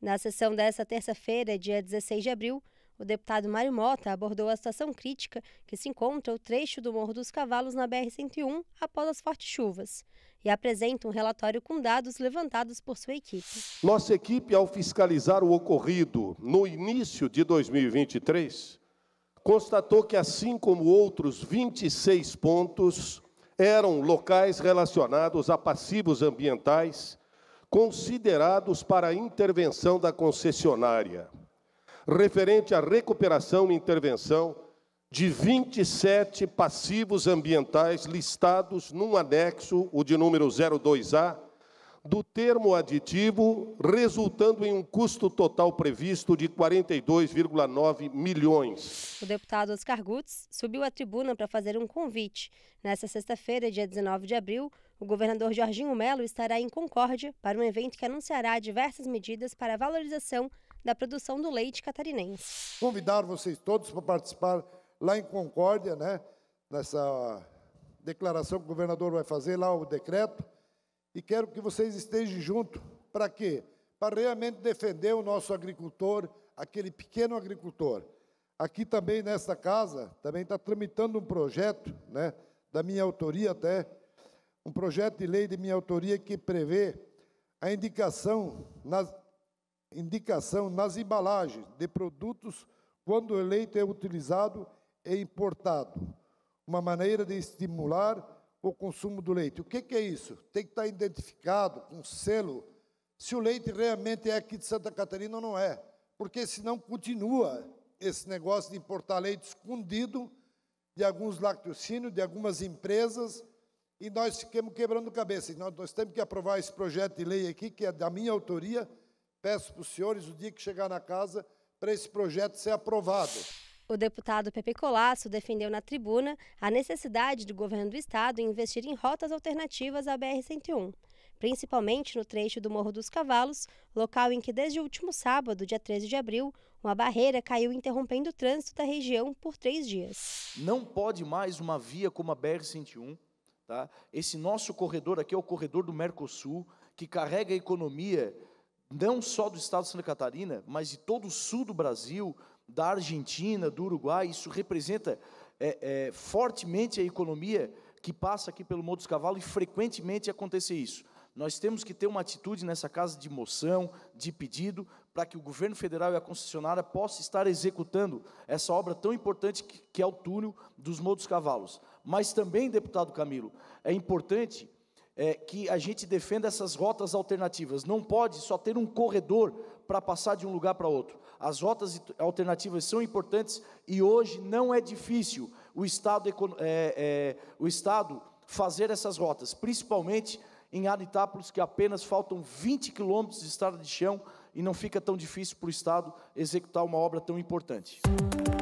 Na sessão desta terça-feira, dia 16 de abril, o deputado Mário Mota abordou a situação crítica que se encontra o trecho do Morro dos Cavalos na BR-101 após as fortes chuvas e apresenta um relatório com dados levantados por sua equipe. Nossa equipe, ao fiscalizar o ocorrido no início de 2023, constatou que, assim como outros 26 pontos, eram locais relacionados a passivos ambientais considerados para intervenção da concessionária, referente à recuperação e intervenção de 27 passivos ambientais listados num anexo, o de número 02A, do termo aditivo, resultando em um custo total previsto de 42,9 milhões. O deputado Oscar Gutz subiu à tribuna para fazer um convite. Nessa sexta-feira, dia 19 de abril, o governador Jorginho Melo estará em Concórdia para um evento que anunciará diversas medidas para a valorização da produção do leite catarinense. Convidar vocês todos para participar lá em Concórdia, né, nessa declaração que o governador vai fazer lá, o decreto e quero que vocês estejam junto. Para quê? Para realmente defender o nosso agricultor, aquele pequeno agricultor. Aqui também nesta casa, também está tramitando um projeto, né, da minha autoria até, um projeto de lei de minha autoria que prevê a indicação nas, indicação nas embalagens de produtos quando o leite é utilizado e importado. Uma maneira de estimular o consumo do leite. O que, que é isso? Tem que estar identificado com um selo se o leite realmente é aqui de Santa Catarina ou não é. Porque senão continua esse negócio de importar leite escondido de alguns lactocínios, de algumas empresas, e nós ficamos quebrando cabeça. Nós, nós temos que aprovar esse projeto de lei aqui, que é da minha autoria. Peço para os senhores, o dia que chegar na casa, para esse projeto ser aprovado. O deputado Pepe Colasso defendeu na tribuna a necessidade do governo do estado investir em rotas alternativas à BR-101, principalmente no trecho do Morro dos Cavalos, local em que desde o último sábado, dia 13 de abril, uma barreira caiu interrompendo o trânsito da região por três dias. Não pode mais uma via como a BR-101. Tá? Esse nosso corredor aqui é o corredor do Mercosul, que carrega a economia não só do estado de Santa Catarina, mas de todo o sul do Brasil, da Argentina, do Uruguai, isso representa é, é, fortemente a economia que passa aqui pelo Morro dos Cavalos e frequentemente acontece isso. Nós temos que ter uma atitude nessa casa de moção, de pedido, para que o governo federal e a concessionária possam estar executando essa obra tão importante que, é o túnel dos Morros dos Cavalos. Mas também, deputado Camilo, é importante é, que a gente defenda essas rotas alternativas. Não pode só ter um corredor para passar de um lugar para outro. As rotas alternativas são importantes e hoje não é difícil o Estado, é, é, o estado fazer essas rotas, principalmente em Anitápolis, que apenas faltam 20 quilômetros de estrada de chão e não fica tão difícil para o Estado executar uma obra tão importante. Música